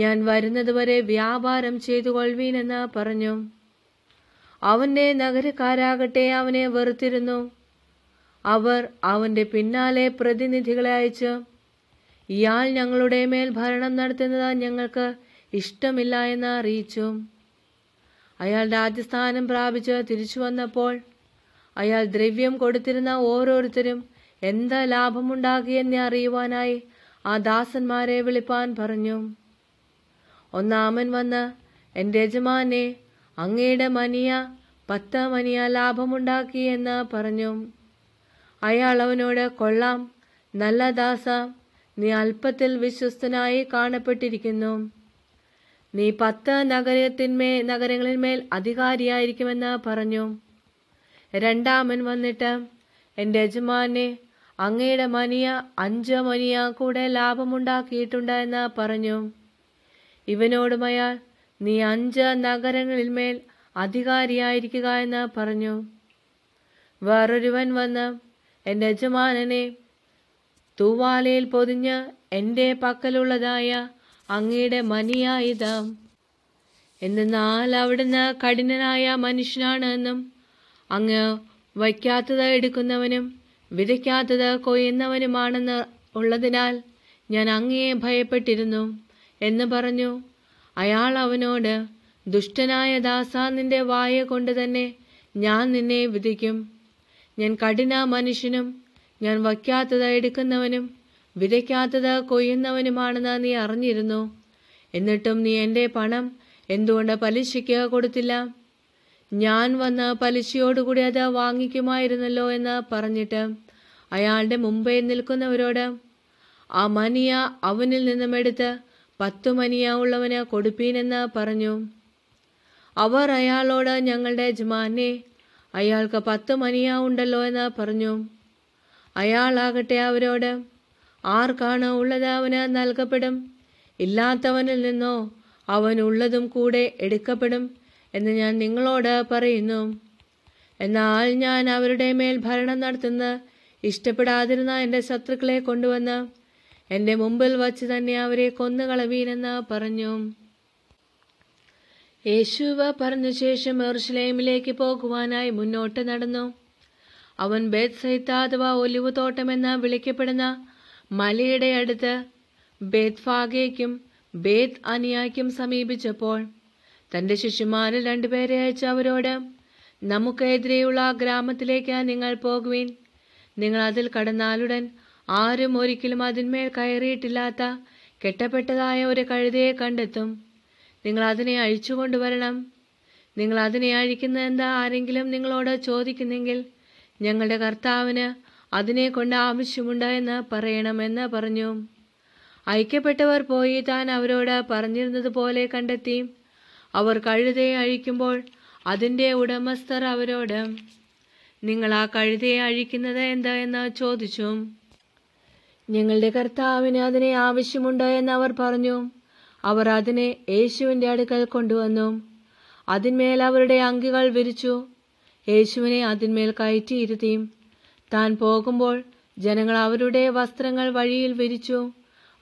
ഞാൻ വരുന്നതുവരെ വ്യാപാരം ചെയ്തു കൊള്ളീനെന്ന് പറഞ്ഞു അവന്റെ നഗരക്കാരാകട്ടെ അവനെ വെറുത്തിരുന്നു അവർ അവന്റെ പിന്നാലെ പ്രതിനിധികളെ അയച്ചു ഇയാൾ ഞങ്ങളുടെ മേൽ ഭരണം നടത്തുന്നത് ഞങ്ങൾക്ക് ഇഷ്ടമില്ല എന്ന് അറിയിച്ചു അയാൾ രാജസ്ഥാനം പ്രാപിച്ച് തിരിച്ചു വന്നപ്പോൾ അയാൾ ദ്രവ്യം കൊടുത്തിരുന്ന ഓരോരുത്തരും എന്താ ലാഭമുണ്ടാക്കിയെന്നെ അറിയുവാനായി ആ ദാസന്മാരെ വിളിപ്പാൻ പറഞ്ഞു ഒന്നാമൻ വന്ന് എൻ്റെ യജമാനെ അങ്ങയുടെ മനിയ പത്ത് മനിയ ലാഭമുണ്ടാക്കി എന്ന് പറഞ്ഞു അയാൾ അവനോട് കൊള്ളാം നല്ല ദാസ നീ അല്പത്തിൽ വിശ്വസ്തനായി കാണപ്പെട്ടിരിക്കുന്നു നീ പത്ത് നഗരത്തിന്മേ നഗരങ്ങളിന്മേൽ അധികാരിയായിരിക്കുമെന്ന് പറഞ്ഞു രണ്ടാമൻ വന്നിട്ട് എൻ്റെ യജമാനെ അങ്ങയുടെ മനിയ അഞ്ച് മനിയ കൂടെ ലാഭമുണ്ടാക്കിയിട്ടുണ്ട് എന്ന് പറഞ്ഞു ഇവനോടുമയാൾ നീ അഞ്ച് നഗരങ്ങളിന്മേൽ അധികാരിയായിരിക്കുക എന്ന് പറഞ്ഞു വേറൊരുവൻ വന്ന് എൻ്റെ യജമാനനെ തൂവാലയിൽ പൊതിഞ്ഞ് എൻ്റെ പക്കലുള്ളതായ അങ്ങയുടെ മനിയായുധം എന്തെന്നാൽ അവിടുന്ന് കഠിനനായ മനുഷ്യനാണെന്നും അങ്ങ് വയ്ക്കാത്തത് എടുക്കുന്നവനും വിതയ്ക്കാത്തത് കൊയ്യുന്നവനുമാണെന്ന് ഉള്ളതിനാൽ ഞാൻ അങ്ങയെ ഭയപ്പെട്ടിരുന്നു എന്ന് പറഞ്ഞു അയാൾ അവനോട് ദുഷ്ടനായ ദാസ നിന്റെ വായ കൊണ്ട് തന്നെ ഞാൻ നിന്നെ വിധിക്കും ഞാൻ കഠിന മനുഷ്യനും ഞാൻ വയ്ക്കാത്തത് എടുക്കുന്നവനും വിതയ്ക്കാത്തത് കൊയ്യുന്നവനുമാണെന്ന് നീ അറിഞ്ഞിരുന്നു എന്നിട്ടും നീ എൻ്റെ പണം എന്തുകൊണ്ട് പലിശയ്ക്ക് കൊടുത്തില്ല ഞാൻ വന്ന് പലിശയോടുകൂടി അത് വാങ്ങിക്കുമായിരുന്നല്ലോ എന്ന് പറഞ്ഞിട്ട് അയാളുടെ മുമ്പേ നിൽക്കുന്നവരോട് ആ മനിയ അവനിൽ നിന്നും എടുത്ത് പത്തു മനിയ ഉള്ളവന് കൊടുപ്പീനെന്ന് പറഞ്ഞു അവർ അയാളോട് ഞങ്ങളുടെ യജമാനെ അയാൾക്ക് പത്ത് മനിയാവുണ്ടല്ലോ എന്ന് പറഞ്ഞു അയാളാകട്ടെ അവരോട് ആർക്കാണ് ഉള്ളത് അവന് നൽകപ്പെടും ഇല്ലാത്തവനിൽ നിന്നോ അവൻ ഉള്ളതും കൂടെ എടുക്കപ്പെടും എന്ന് ഞാൻ നിങ്ങളോട് പറയുന്നു എന്നാൽ ഞാൻ അവരുടെ മേൽ ഭരണം നടത്തുന്ന ഇഷ്ടപ്പെടാതിരുന്ന എൻ്റെ ശത്രുക്കളെ കൊണ്ടുവന്ന് എൻ്റെ മുമ്പിൽ വച്ച് തന്നെ അവരെ കൊന്നുകളവീനെന്ന് പറഞ്ഞു യേശുവ പറഞ്ഞ ശേഷം എർഷ്ലേമിലേക്ക് പോകുവാനായി മുന്നോട്ട് നടന്നു അവൻ ബേത്സൈത്ത അഥവാ തോട്ടമെന്ന വിളിക്കപ്പെടുന്ന മലയുടെ അടുത്ത് ഫാഗേക്കും ബേത് അനിയായ്ക്കും സമീപിച്ചപ്പോൾ തന്റെ ശിശുമാരിൽ രണ്ടുപേരെ അയച്ച അവരോട് നമുക്കെതിരെയുള്ള ആ ഗ്രാമത്തിലേക്ക് നിങ്ങൾ പോകുവിൻ നിങ്ങൾ അതിൽ കടന്നാലുടൻ ആരും ഒരിക്കലും അതിന്മേൽ കയറിയിട്ടില്ലാത്ത കെട്ടപ്പെട്ടതായ ഒരു കഴുതയെ കണ്ടെത്തും നിങ്ങൾ അതിനെ അഴിച്ചു കൊണ്ടുവരണം നിങ്ങൾ അതിനെ അഴിക്കുന്നത് എന്താ ആരെങ്കിലും നിങ്ങളോട് ചോദിക്കുന്നെങ്കിൽ ഞങ്ങളുടെ കർത്താവിന് അതിനെ കൊണ്ട് ആവശ്യമുണ്ട് എന്ന് പറയണമെന്ന് പറഞ്ഞു ഐക്യപ്പെട്ടവർ പോയി താൻ അവരോട് പറഞ്ഞിരുന്നത് പോലെ കണ്ടെത്തി അവർ കഴുതയെ അഴിക്കുമ്പോൾ അതിൻ്റെ ഉടമസ്ഥർ അവരോട് നിങ്ങൾ ആ കഴുതയെ അഴിക്കുന്നത് എന്താ എന്ന് ചോദിച്ചു ഞങ്ങളുടെ കർത്താവിന് അതിനെ ആവശ്യമുണ്ട് എന്ന് അവർ പറഞ്ഞു അവർ അതിനെ യേശുവിൻ്റെ അടുക്കൽ കൊണ്ടുവന്നു അതിന്മേൽ അവരുടെ അങ്കികൾ വിരിച്ചു യേശുവിനെ അതിന്മേൽ കയറ്റിയിരുത്തി താൻ പോകുമ്പോൾ ജനങ്ങൾ അവരുടെ വസ്ത്രങ്ങൾ വഴിയിൽ വിരിച്ചു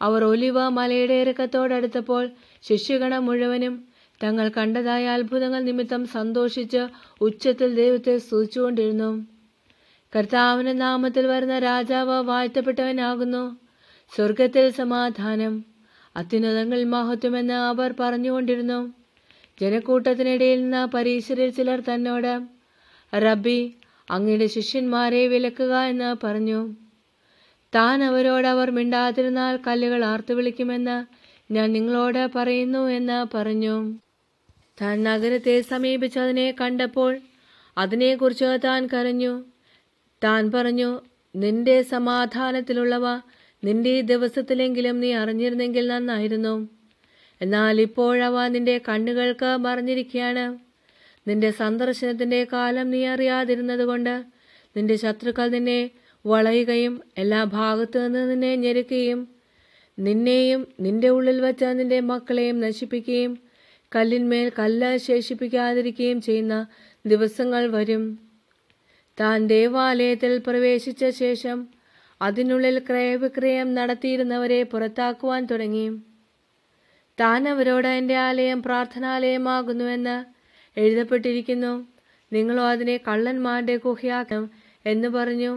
അവർ ഒലിവ മലയുടെ ഇറക്കത്തോടടുത്തപ്പോൾ ശിഷ്യഗണ മുഴുവനും തങ്ങൾ കണ്ടതായ അത്ഭുതങ്ങൾ നിമിത്തം സന്തോഷിച്ച് ഉച്ചത്തിൽ ദൈവത്തെ സൂചിച്ചുകൊണ്ടിരുന്നു കർത്താവിൻ്റെ നാമത്തിൽ വരുന്ന രാജാവ് വാഴ്ത്തപ്പെട്ടവനാകുന്നു സ്വർഗത്തിൽ സമാധാനം അത്യുന്നതങ്ങൾ മഹത്വമെന്ന് അവർ പറഞ്ഞുകൊണ്ടിരുന്നു ജനക്കൂട്ടത്തിനിടയിൽ നിന്ന് പരീശരിൽ ചിലർ തന്നോട് റബ്ബി അങ്ങയുടെ ശിഷ്യന്മാരെ വിലക്കുക എന്ന് പറഞ്ഞു താൻ അവരോട് അവർ മിണ്ടാതിരുന്നാൽ കല്ലുകൾ ആർത്തു വിളിക്കുമെന്ന് ഞാൻ നിങ്ങളോട് പറയുന്നു എന്ന് പറഞ്ഞു താൻ നഗരത്തെ സമീപിച്ചതിനെ കണ്ടപ്പോൾ അതിനെക്കുറിച്ച് താൻ കരഞ്ഞു താൻ പറഞ്ഞു നിന്റെ സമാധാനത്തിലുള്ളവ നിന്റെ ഈ ദിവസത്തിലെങ്കിലും നീ അറിഞ്ഞിരുന്നെങ്കിൽ നന്നായിരുന്നു എന്നാൽ ഇപ്പോഴവ നിന്റെ കണ്ണുകൾക്ക് മറിഞ്ഞിരിക്കുകയാണ് നിന്റെ സന്ദർശനത്തിന്റെ കാലം നീ അറിയാതിരുന്നതുകൊണ്ട് നിന്റെ ശത്രുക്കൾ നിന്നെ വളയുകയും എല്ലാ ഭാഗത്തു നിന്ന് നിന്നെ ഞെരുക്കുകയും നിന്നെയും നിന്റെ ഉള്ളിൽ വച്ച നിന്റെ മക്കളെയും നശിപ്പിക്കുകയും കല്ലിന്മേൽ കല്ല് ശേഷിപ്പിക്കാതിരിക്കുകയും ചെയ്യുന്ന ദിവസങ്ങൾ വരും താൻ ദേവാലയത്തിൽ പ്രവേശിച്ച ശേഷം അതിനുള്ളിൽ ക്രയവിക്രയം നടത്തിയിരുന്നവരെ പുറത്താക്കുവാൻ തുടങ്ങി താൻ അവരോട് എൻ്റെ ആലയം പ്രാർത്ഥനാലയമാകുന്നുവെന്ന് എഴുതപ്പെട്ടിരിക്കുന്നു നിങ്ങളോ അതിനെ കള്ളന്മാരുടെ ഗുഹയാക്കണം എന്ന് പറഞ്ഞു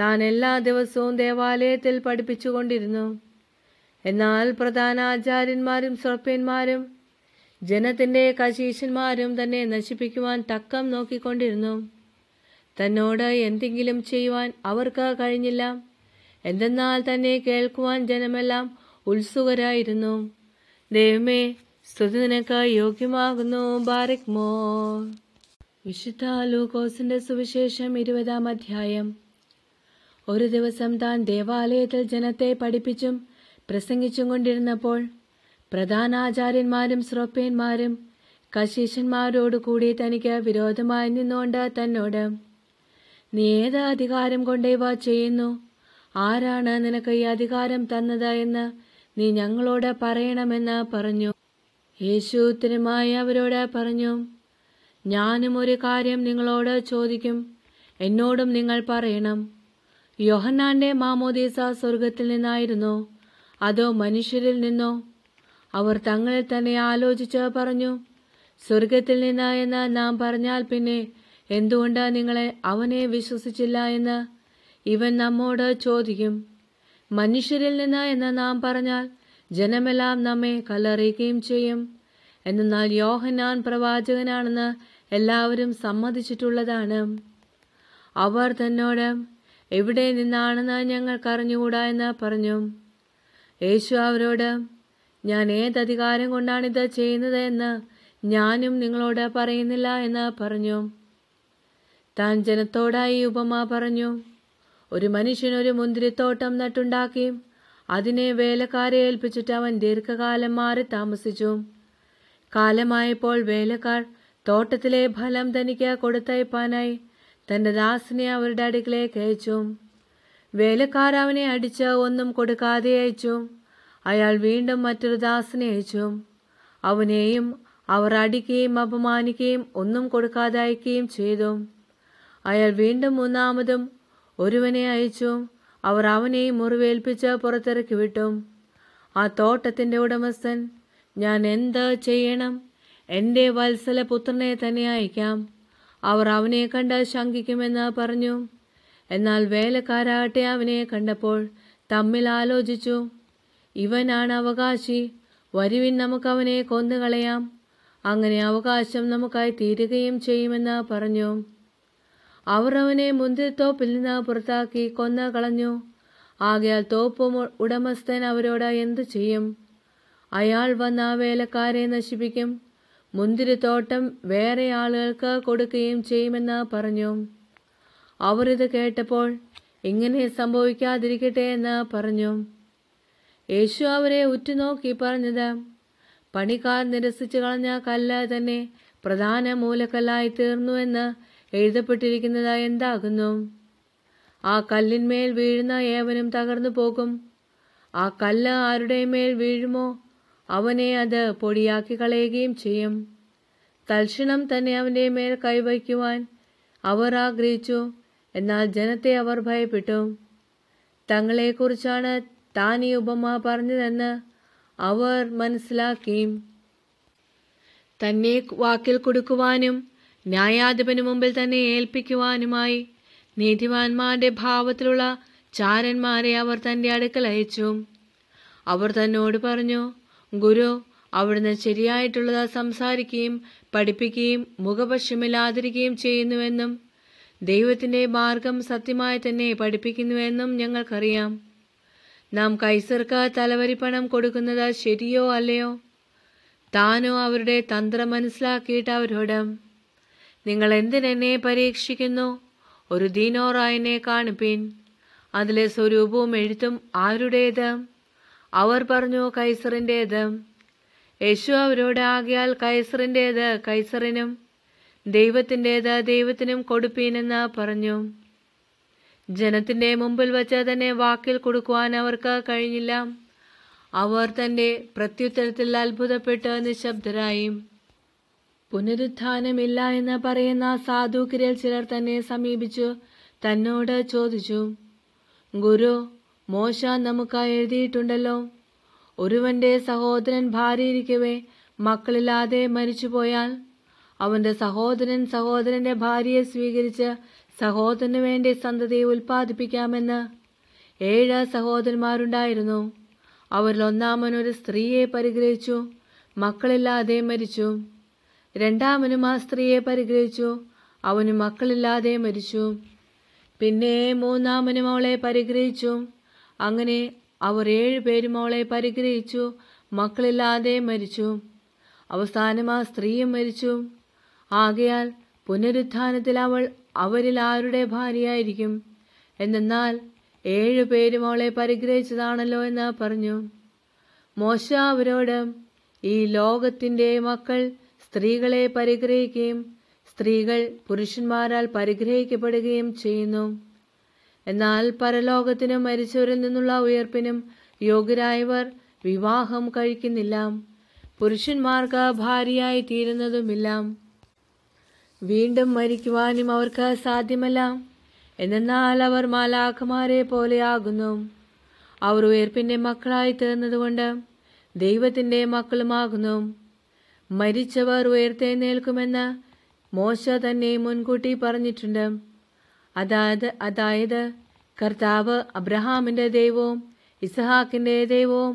താൻ എല്ലാ ദിവസവും ദേവാലയത്തിൽ പഠിപ്പിച്ചുകൊണ്ടിരുന്നു എന്നാൽ പ്രധാന ആചാര്യന്മാരും സ്വർപ്പ്യന്മാരും ജനത്തിൻ്റെ കശീശന്മാരും തന്നെ നശിപ്പിക്കുവാൻ തക്കം നോക്കിക്കൊണ്ടിരുന്നു തന്നോട് എന്തെങ്കിലും ചെയ്യുവാൻ അവർക്ക് കഴിഞ്ഞില്ല എന്തെന്നാൽ തന്നെ കേൾക്കുവാൻ ജനമെല്ലാം ഉത്സുകരായിരുന്നു ദൈവമേ സ്തുതി നിനക്ക് യോഗ്യമാകുന്നു ബാരക് മോ വിശുദ്ധ ലൂക്കോസിന്റെ സുവിശേഷം ഇരുപതാം അധ്യായം ഒരു ദിവസം താൻ ദേവാലയത്തിൽ ജനത്തെ പഠിപ്പിച്ചും പ്രസംഗിച്ചും കൊണ്ടിരുന്നപ്പോൾ പ്രധാനാചാര്യന്മാരും ശ്രോപ്പേന്മാരും കശീഷന്മാരോടുകൂടി തനിക്ക് വിരോധമായി നിന്നുകൊണ്ട് തന്നോട് നീ ഏത് അധികാരം കൊണ്ട് ചെയ്യുന്നു ആരാണ് നിനക്ക് ഈ അധികാരം തന്നത് എന്ന് നീ ഞങ്ങളോട് പറയണമെന്ന് പറഞ്ഞു യേശു ഉത്തരമായി അവരോട് പറഞ്ഞു ഞാനും ഒരു കാര്യം നിങ്ങളോട് ചോദിക്കും എന്നോടും നിങ്ങൾ പറയണം യോഹന്നാന്റെ മാമോദീസ സ്വർഗത്തിൽ നിന്നായിരുന്നു അതോ മനുഷ്യരിൽ നിന്നോ അവർ തങ്ങളിൽ തന്നെ ആലോചിച്ച് പറഞ്ഞു സ്വർഗത്തിൽ നിന്ന് എന്ന് നാം പറഞ്ഞാൽ പിന്നെ എന്തുകൊണ്ടാ നിങ്ങളെ അവനെ വിശ്വസിച്ചില്ല എന്ന് ഇവൻ നമ്മോട് ചോദിക്കും മനുഷ്യരിൽ നിന്ന് എന്ന് നാം പറഞ്ഞാൽ ജനമെല്ലാം നമ്മെ കലറിയുകയും ചെയ്യും എന്നാൽ യോഹനാൻ പ്രവാചകനാണെന്ന് എല്ലാവരും സമ്മതിച്ചിട്ടുള്ളതാണ് അവർ തന്നോട് എവിടെ നിന്നാണെന്ന് ഞങ്ങൾ അറിഞ്ഞുകൂടാ എന്ന് പറഞ്ഞു യേശു അവരോട് ഞാൻ ഏത് അധികാരം കൊണ്ടാണിത് ചെയ്യുന്നത് എന്ന് ഞാനും നിങ്ങളോട് പറയുന്നില്ല എന്ന് പറഞ്ഞു താൻ ജനത്തോടായി ഉപമ പറഞ്ഞു ഒരു മനുഷ്യൻ ഒരു മുന്തിരിത്തോട്ടം നട്ടുണ്ടാക്കി അതിനെ വേലക്കാരെ ഏൽപ്പിച്ചിട്ട് അവൻ ദീർഘകാലം മാറി താമസിച്ചു കാലമായപ്പോൾ വേലക്കാർ തോട്ടത്തിലെ ഫലം തനിക്ക് കൊടുത്തയപ്പാനായി തന്റെ ദാസിനെ അവരുടെ അടുക്കളേക്ക് അയച്ചു വേലക്കാർ അവനെ അടിച്ച് ഒന്നും കൊടുക്കാതെ അയച്ചു അയാൾ വീണ്ടും മറ്റൊരു ദാസിനെ അയച്ചു അവനെയും അവർ അടിക്കുകയും അപമാനിക്കുകയും ഒന്നും കൊടുക്കാതെ അയക്കുകയും ചെയ്തു അയാൾ വീണ്ടും മൂന്നാമതും ഒരുവനെ അയച്ചു അവർ അവനെയും മുറിവേൽപ്പിച്ച് പുറത്തിറക്കി വിട്ടു ആ തോട്ടത്തിൻ്റെ ഉടമസ്ഥൻ ഞാൻ എന്ത് ചെയ്യണം എൻ്റെ വത്സല പുത്രനെ തന്നെ അയക്കാം അവർ അവനെ കണ്ട് ശങ്കിക്കുമെന്ന് പറഞ്ഞു എന്നാൽ വേലക്കാരാകട്ടെ അവനെ കണ്ടപ്പോൾ തമ്മിൽ ആലോചിച്ചു ഇവനാണ് അവകാശി വരുവിൻ നമുക്കവനെ കൊന്നുകളയാം അങ്ങനെ അവകാശം നമുക്കായി തീരുകയും ചെയ്യുമെന്ന് പറഞ്ഞു അവർ അവനെ മുന്തിരിത്തോപ്പിൽ നിന്ന് പുറത്താക്കി കൊന്ന കളഞ്ഞു ആകയാൽ തോപ്പ് ഉടമസ്ഥൻ അവരോട് എന്തു ചെയ്യും അയാൾ വന്ന ആ വേലക്കാരെ നശിപ്പിക്കും മുന്തിരിത്തോട്ടം വേറെ ആളുകൾക്ക് കൊടുക്കുകയും ചെയ്യുമെന്ന് പറഞ്ഞു അവരിത് കേട്ടപ്പോൾ ഇങ്ങനെ സംഭവിക്കാതിരിക്കട്ടെ എന്ന് പറഞ്ഞു യേശു അവരെ ഉറ്റുനോക്കി പറഞ്ഞത് പണിക്കാർ നിരസിച്ചു കളഞ്ഞ കല്ല് തന്നെ പ്രധാന മൂലക്കല്ലായി തീർന്നുവെന്ന് എഴുതപ്പെട്ടിരിക്കുന്നതായി എന്താകുന്നു ആ കല്ലിന്മേൽ വീഴുന്ന ഏവനും തകർന്നു പോകും ആ കല്ല് ആരുടെ മേൽ വീഴുമോ അവനെ അത് പൊടിയാക്കി കളയുകയും ചെയ്യും തൽക്ഷണം തന്നെ അവൻ്റെ മേൽ കൈവയ്ക്കുവാൻ അവർ ആഗ്രഹിച്ചു എന്നാൽ ജനത്തെ അവർ ഭയപ്പെട്ടു തങ്ങളെക്കുറിച്ചാണ് താൻ ഈ ഉപമ പറഞ്ഞതെന്ന് അവർ മനസ്സിലാക്കി തന്നെ വാക്കിൽ കൊടുക്കുവാനും ന്യായാധിപന് മുമ്പിൽ തന്നെ ഏൽപ്പിക്കുവാനുമായി നീതിവാന്മാരുടെ ഭാവത്തിലുള്ള ചാരന്മാരെ അവർ തൻ്റെ അടുക്കൽ അയച്ചു അവർ തന്നോട് പറഞ്ഞു ഗുരു അവിടുന്ന് ശരിയായിട്ടുള്ളത് സംസാരിക്കുകയും പഠിപ്പിക്കുകയും മുഖപക്ഷമില്ലാതിരിക്കുകയും ചെയ്യുന്നുവെന്നും ദൈവത്തിൻ്റെ മാർഗം സത്യമായി തന്നെ പഠിപ്പിക്കുന്നുവെന്നും ഞങ്ങൾക്കറിയാം നാം കൈസർക്ക് തലവരിപ്പണം കൊടുക്കുന്നത് ശരിയോ അല്ലയോ താനോ അവരുടെ തന്ത്രം മനസ്സിലാക്കിയിട്ട് അവരോട് നിങ്ങൾ എന്തിനെന്നെ പരീക്ഷിക്കുന്നു ഒരു ദീനോറായനെ കാണിപ്പിൻ അതിലെ സ്വരൂപവും എഴുത്തും ആരുടേത് അവർ പറഞ്ഞു കൈസറിൻ്റേത് യേശു അവരോട് ആകിയാൽ കൈസറിൻ്റേത് കൈസറിനും ദൈവത്തിൻ്റേത് ദൈവത്തിനും കൊടുപ്പീനെന്ന് പറഞ്ഞു ജനത്തിൻ്റെ മുമ്പിൽ വച്ച് തന്നെ വാക്കിൽ കൊടുക്കുവാൻ അവർക്ക് കഴിഞ്ഞില്ല അവർ തൻ്റെ പ്രത്യുത്തരത്തിൽ അത്ഭുതപ്പെട്ട് നിശബ്ദരായി പുനരുത്ഥാനമില്ല എന്ന് പറയുന്ന സാധുക്കരിൽ ചിലർ തന്നെ സമീപിച്ചു തന്നോട് ചോദിച്ചു ഗുരു മോശ നമുക്ക് എഴുതിയിട്ടുണ്ടല്ലോ ഒരുവന്റെ സഹോദരൻ ഭാര്യയിരിക്കവേ മക്കളില്ലാതെ മരിച്ചുപോയാൽ അവന്റെ സഹോദരൻ സഹോദരന്റെ ഭാര്യയെ സ്വീകരിച്ച് സഹോദരന് വേണ്ടി സന്തതിയെ ഉൽപ്പാദിപ്പിക്കാമെന്ന് ഏഴ് സഹോദരന്മാരുണ്ടായിരുന്നു അവരിൽ ഒന്നാമൻ ഒരു സ്ത്രീയെ പരിഗ്രഹിച്ചു മക്കളില്ലാതെ മരിച്ചു രണ്ടാമനും ആ സ്ത്രീയെ പരിഗ്രഹിച്ചു അവന് മക്കളില്ലാതെ മരിച്ചു പിന്നെ മൂന്നാമനും അവളെ പരിഗ്രഹിച്ചു അങ്ങനെ അവർ ഏഴുപേരും അവളെ പരിഗ്രഹിച്ചു മക്കളില്ലാതെ മരിച്ചു അവസാനം ആ സ്ത്രീയും മരിച്ചു ആകയാൽ പുനരുത്ഥാനത്തിൽ അവൾ അവരിൽ ആരുടെ ഭാര്യയായിരിക്കും എന്നാൽ ഏഴു പേരും അവളെ പരിഗ്രഹിച്ചതാണല്ലോ എന്ന് പറഞ്ഞു മോശ അവരോട് ഈ ലോകത്തിൻ്റെ മക്കൾ സ്ത്രീകളെ പരിഗ്രഹിക്കുകയും സ്ത്രീകൾ പുരുഷന്മാരാൽ പരിഗ്രഹിക്കപ്പെടുകയും ചെയ്യുന്നു എന്നാൽ പരലോകത്തിനും മരിച്ചവരിൽ നിന്നുള്ള ഉയർപ്പിനും യോഗ്യരായവർ വിവാഹം കഴിക്കുന്നില്ല പുരുഷന്മാർക്ക് ഭാര്യയായി തീരുന്നതുമില്ല വീണ്ടും മരിക്കുവാനും അവർക്ക് സാധ്യമല്ല എന്നാൽ അവർ മാലാഖമാരെ പോലെയാകുന്നു അവർ ഉയർപ്പിന്റെ മക്കളായി തീർന്നതുകൊണ്ട് ദൈവത്തിന്റെ മക്കളുമാകുന്നു മരിച്ചവർ ഉയർത്തെഴുന്നേൽക്കുമെന്ന് മോശ തന്നെ മുൻകൂട്ടി പറഞ്ഞിട്ടുണ്ട് അതായത് അതായത് കർത്താവ് അബ്രഹാമിൻ്റെ ദൈവവും ഇസഹാക്കിൻ്റെ ദൈവവും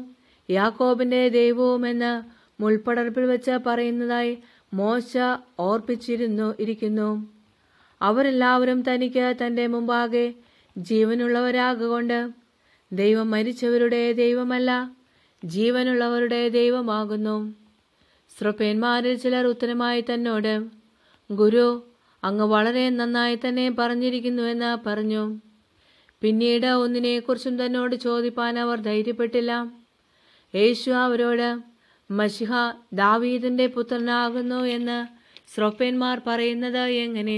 യാക്കോബിൻ്റെ ദൈവവും എന്ന് മുൾപ്പടർപ്പിൽ വെച്ച് പറയുന്നതായി മോശ ഓർപ്പിച്ചിരുന്നു ഇരിക്കുന്നു അവരെല്ലാവരും തനിക്ക് തൻ്റെ മുമ്പാകെ ജീവനുള്ളവരാകൊണ്ട് ദൈവം മരിച്ചവരുടെ ദൈവമല്ല ജീവനുള്ളവരുടെ ദൈവമാകുന്നു ശ്രോപ്പേന്മാരിൽ ചിലർ ഉത്തരമായി തന്നോട് ഗുരു അങ്ങ് വളരെ നന്നായി തന്നെ പറഞ്ഞിരിക്കുന്നുവെന്ന് പറഞ്ഞു പിന്നീട് ഒന്നിനെക്കുറിച്ചും തന്നോട് ചോദിപ്പാൻ അവർ ധൈര്യപ്പെട്ടില്ല യേശു അവരോട് മഷിഹ ദാവീദിൻ്റെ പുത്രനാകുന്നു എന്ന് ശ്രോപ്പേന്മാർ പറയുന്നത് എങ്ങനെ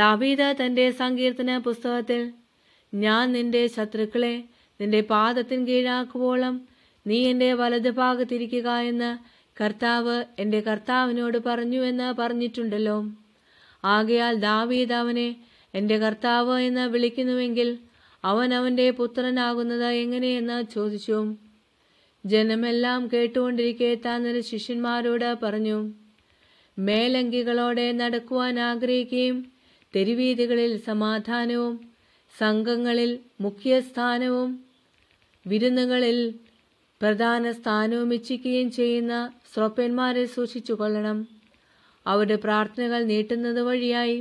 ദാവീദ് തൻ്റെ സങ്കീർത്തന പുസ്തകത്തിൽ ഞാൻ നിന്റെ ശത്രുക്കളെ നിന്റെ പാദത്തിന് കീഴാക്കുവോളം നീ എൻ്റെ വലതുഭാഗത്തിരിക്കുക എന്ന് കർത്താവ് എൻ്റെ കർത്താവിനോട് പറഞ്ഞു എന്ന് പറഞ്ഞിട്ടുണ്ടല്ലോ ആകയാൽ ദാവീദ് അവനെ എൻ്റെ കർത്താവ് എന്ന് വിളിക്കുന്നുവെങ്കിൽ അവൻ അവൻ്റെ പുത്രനാകുന്നത് എങ്ങനെയെന്ന് ചോദിച്ചു ജനമെല്ലാം കേട്ടുകൊണ്ടിരിക്കെ താൻ ശിഷ്യന്മാരോട് പറഞ്ഞു മേലങ്കികളോടെ നടക്കുവാൻ ആഗ്രഹിക്കുകയും തെരുവീതികളിൽ സമാധാനവും സംഘങ്ങളിൽ മുഖ്യസ്ഥാനവും വിരുന്നുകളിൽ പ്രധാന സ്ഥാനവും ഇച്ഛിക്കുകയും ചെയ്യുന്ന സ്രോപ്പന്മാരെ കൊള്ളണം അവരുടെ പ്രാർത്ഥനകൾ നീട്ടുന്നത് വഴിയായി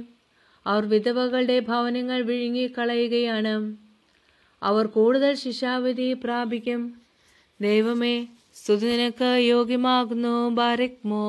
അവർ വിധവകളുടെ ഭവനങ്ങൾ വിഴുങ്ങിക്കളയുകയാണ് അവർ കൂടുതൽ ശിശാവധി പ്രാപിക്കും ദൈവമേ സ്തുതിനക്ക് യോഗ്യമാകുന്നു ബാരക്മോ